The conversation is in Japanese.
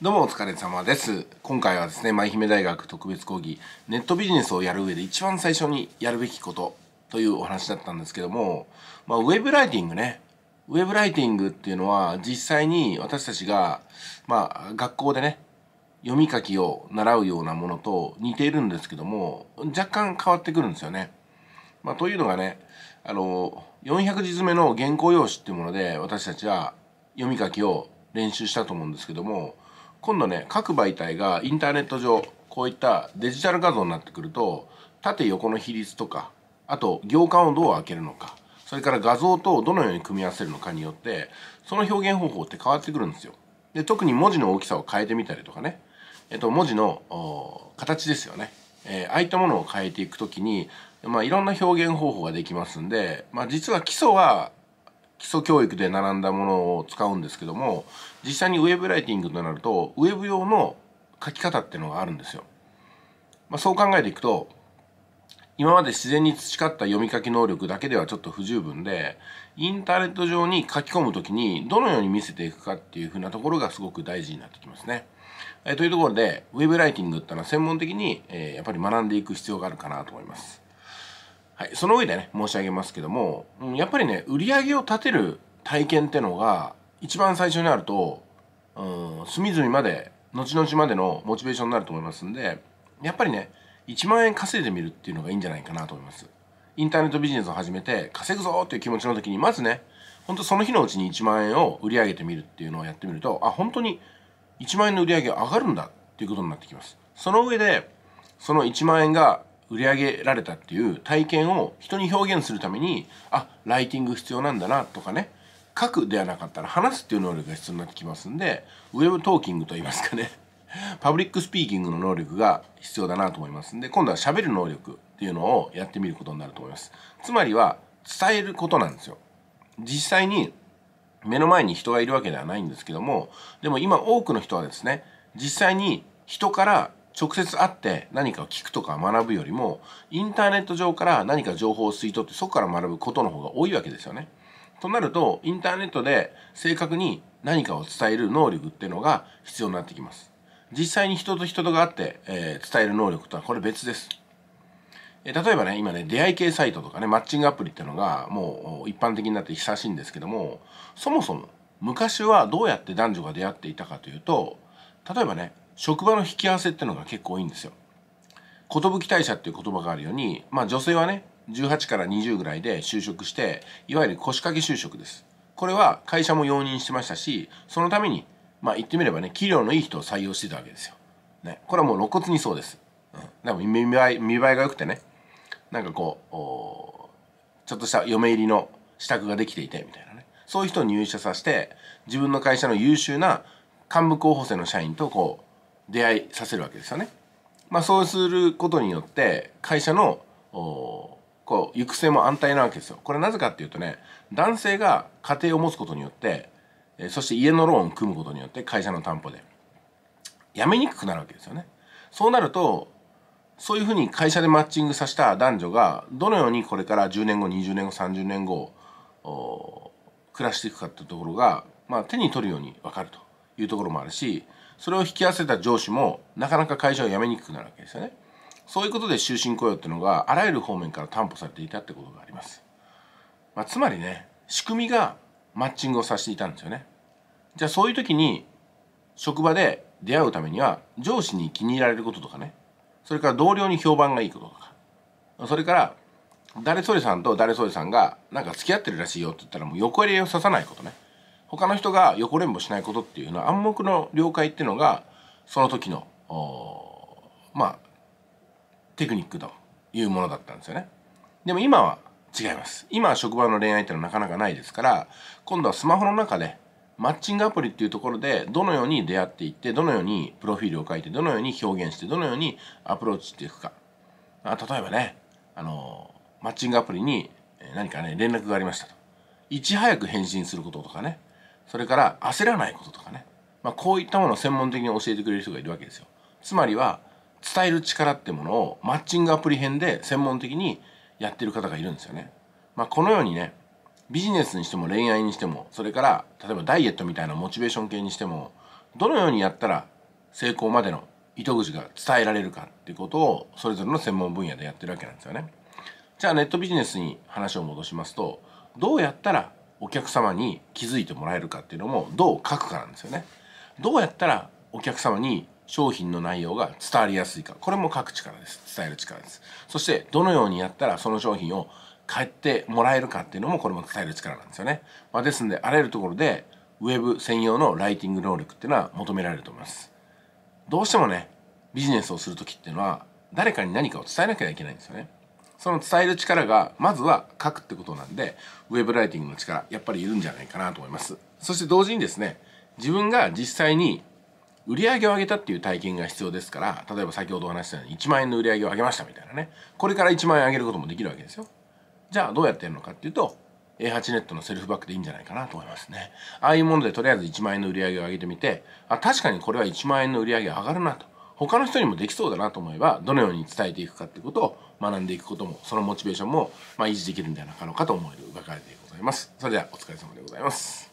どうもお疲れ様です。今回はですね、舞姫大学特別講義、ネットビジネスをやる上で一番最初にやるべきことというお話だったんですけども、まあ、ウェブライティングね。ウェブライティングっていうのは実際に私たちが、まあ、学校でね、読み書きを習うようなものと似ているんですけども、若干変わってくるんですよね。まあ、というのがね、あの、400字詰めの原稿用紙っていうもので私たちは読み書きを練習したと思うんですけども、今度ね各媒体がインターネット上こういったデジタル画像になってくると縦横の比率とかあと行間をどう開けるのかそれから画像とどのように組み合わせるのかによってその表現方法って変わってくるんですよ。で特に文字の大きさを変えてみたりとかね、えっと、文字の形ですよね、えー、ああいったものを変えていくときに、まあ、いろんな表現方法ができますんで、まあ、実は基礎は基礎教育で並んだものを使うんですけども実際にウェブライティングとなるとウェブ用の書き方っていうのがあるんですよ。まあ、そう考えていくと今まで自然に培った読み書き能力だけではちょっと不十分でインターネット上に書き込む時にどのように見せていくかっていうふうなところがすごく大事になってきますね。えというところでウェブライティングってのは専門的に、えやっぱり学んでいく必要があるかなと思います。はい、その上でね申し上げますけどもやっぱりね売り上げを立てる体験ってのが一番最初にあると、うん、隅々まで後々までのモチベーションになると思いますんでやっぱりね1万円稼いでみるっていうのがいいんじゃないかなと思いますインターネットビジネスを始めて稼ぐぞっていう気持ちの時にまずねほんとその日のうちに1万円を売り上げてみるっていうのをやってみるとあ本当に1万円の売り上げが上がるんだっていうことになってきますその上でその1万円が売り上げられたっていう体験を人に表現するためにあライティング必要なんだなとかね書くではなかったら話すっていう能力が必要になってきますんでウェブトーキングと言いますかね パブリックスピーキングの能力が必要だなと思いますんで今度はしゃべる能力っていうのをやってみることになると思いますつまりは伝えることなんですよ実際に目の前に人がいるわけではないんですけどもでも今多くの人はですね実際に人から直接会って何かを聞くとか学ぶよりもインターネット上から何か情報を吸い取ってそこから学ぶことの方が多いわけですよね。となるとインターネットで正確に何かを伝える能力っていうのが必要になってきます。実際に人と人とがあって、えー、伝える能力とはこれ別です。えー、例えばね、今ね、出会い系サイトとかね、マッチングアプリっていうのがもう一般的になって久しいんですけども、そもそも昔はどうやって男女が出会っていたかというと、例えばね、職場の引き合わせってのが結構多いんですよ。寿退社っていう言葉があるように、まあ、女性はね18から20ぐらいで就職していわゆる腰掛け就職ですこれは会社も容認してましたしそのためにまあ言ってみればね器量のいい人を採用してたわけですよ、ね、これはもう露骨にそうです、うん、でも見栄え見栄えが良くてねなんかこうちょっとした嫁入りの支度ができていてみたいなねそういう人を入社させて自分の会社の優秀な幹部候補生の社員とこう出会いさせるわけですよね。まあ、そうすることによって会社のこう行く末も安泰なわけですよ。これなぜかっていうとね男性が家庭を持つことによってそして家のローンを組むことによって会社の担保で辞めにくくなるわけですよね。そうなるとそういうふうに会社でマッチングさせた男女がどのようにこれから10年後20年後30年後暮らしていくかっていうところが、まあ、手に取るように分かるというところもあるしそれを引き合わせた上司もなかなか会社を辞めにくくなるわけですよねそういうことで終身雇用っていうのがあらゆる方面から担保されていたってことがあります、まあ、つまりね仕組みがマッチングをさせていたんですよねじゃあそういう時に職場で出会うためには上司に気に入られることとかねそれから同僚に評判がいいこととかそれから誰それさんと誰それさんがなんか付き合ってるらしいよって言ったらもう横入れをささないことね他の人が横連もしないことっていうのは暗黙の了解っていうのがその時のまあテクニックというものだったんですよね。でも今は違います。今は職場の恋愛ってのはなかなかないですから今度はスマホの中でマッチングアプリっていうところでどのように出会っていってどのようにプロフィールを書いてどのように表現してどのようにアプローチしていくか。あ例えばねあのマッチングアプリに何かね連絡がありましたと。いち早く返信することとかねそれから焦らないこととかね、まあ、こういったものを専門的に教えてくれる人がいるわけですよつまりは伝える力ってものをマッチングアプリ編で専門的にやってる方がいるんですよね、まあ、このようにねビジネスにしても恋愛にしてもそれから例えばダイエットみたいなモチベーション系にしてもどのようにやったら成功までの糸口が伝えられるかっていうことをそれぞれの専門分野でやってるわけなんですよね。じゃあネットビジネスに話を戻しますとどうやったらお客様に気づいてもらえるかっていうのもどう書くかなんですよね。どうやったらお客様に商品の内容が伝わりやすいかこれも書く力です伝える力ですそしてどのようにやったらその商品を買ってもらえるかっていうのもこれも伝える力なんですよね、まあ、ですんであらゆるところでウェブ専用のライティング能力っていうのは求められると思いますどうしてもねビジネスをする時っていうのは誰かに何かを伝えなきゃいけないんですよねその伝える力がまずは書くってことなんでウェブライティングの力やっぱりいるんじゃないかなと思いますそして同時にですね自分が実際に売り上げを上げたっていう体験が必要ですから例えば先ほどお話したように1万円の売り上げを上げましたみたいなねこれから1万円上げることもできるわけですよじゃあどうやってやるのかっていうと A8 ネットのセルフバックでいいんじゃないかなと思いますねああいうものでとりあえず1万円の売り上げを上げてみてあ確かにこれは1万円の売り上げ上がるなと他の人にもできそうだなと思えばどのように伝えていくかってことを学んでいくこともそのモチベーションもまあ維持できるんではなかろうかと思えるばかでございます。それではお疲れ様でございます。